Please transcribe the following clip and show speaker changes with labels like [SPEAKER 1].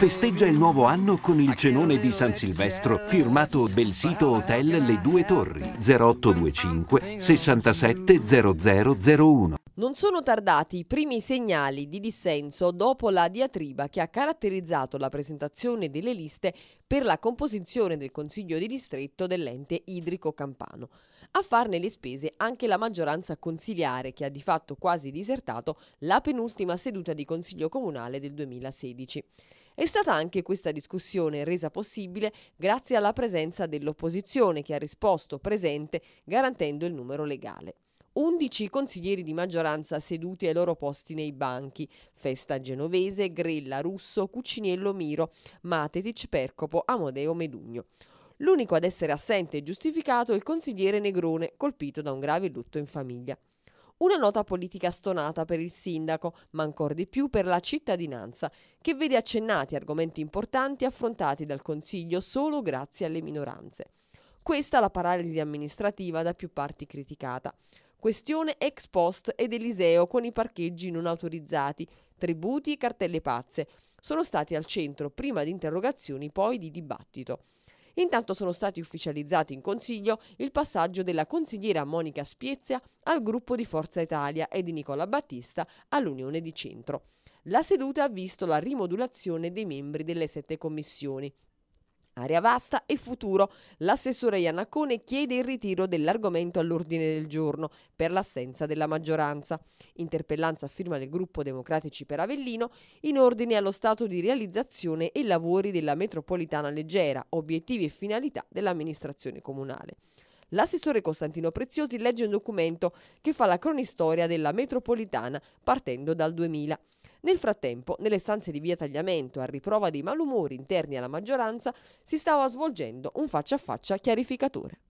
[SPEAKER 1] Festeggia il nuovo anno con il cenone di San Silvestro, firmato del sito Hotel Le Due Torri 0825 67 0001. Non sono tardati i primi segnali di dissenso dopo la diatriba che ha caratterizzato la presentazione delle liste per la composizione del Consiglio di distretto dell'ente idrico campano. A farne le spese anche la maggioranza consiliare che ha di fatto quasi disertato la penultima seduta di Consiglio Comunale del 2016. È stata anche questa discussione resa possibile grazie alla presenza dell'opposizione che ha risposto presente garantendo il numero legale. 11 consiglieri di maggioranza seduti ai loro posti nei banchi. Festa Genovese, Grella, Russo, Cuciniello Miro, Matetic, Percopo, Amodeo Medugno. L'unico ad essere assente e giustificato è il consigliere Negrone, colpito da un grave lutto in famiglia. Una nota politica stonata per il sindaco, ma ancor di più per la cittadinanza, che vede accennati argomenti importanti affrontati dal Consiglio solo grazie alle minoranze. Questa la paralisi amministrativa da più parti criticata. Questione ex post ed Eliseo con i parcheggi non autorizzati, tributi e cartelle pazze. Sono stati al centro prima di interrogazioni, poi di dibattito. Intanto sono stati ufficializzati in Consiglio il passaggio della consigliera Monica Spiezia al gruppo di Forza Italia e di Nicola Battista all'Unione di Centro. La seduta ha visto la rimodulazione dei membri delle sette commissioni, Aria vasta e futuro. L'assessore Iannacone chiede il ritiro dell'argomento all'ordine del giorno per l'assenza della maggioranza. Interpellanza a firma del gruppo Democratici per Avellino in ordine allo stato di realizzazione e lavori della metropolitana leggera, obiettivi e finalità dell'amministrazione comunale. L'assessore Costantino Preziosi legge un documento che fa la cronistoria della metropolitana partendo dal 2000. Nel frattempo, nelle stanze di via Tagliamento, a riprova dei malumori interni alla maggioranza, si stava svolgendo un faccia a faccia chiarificatore.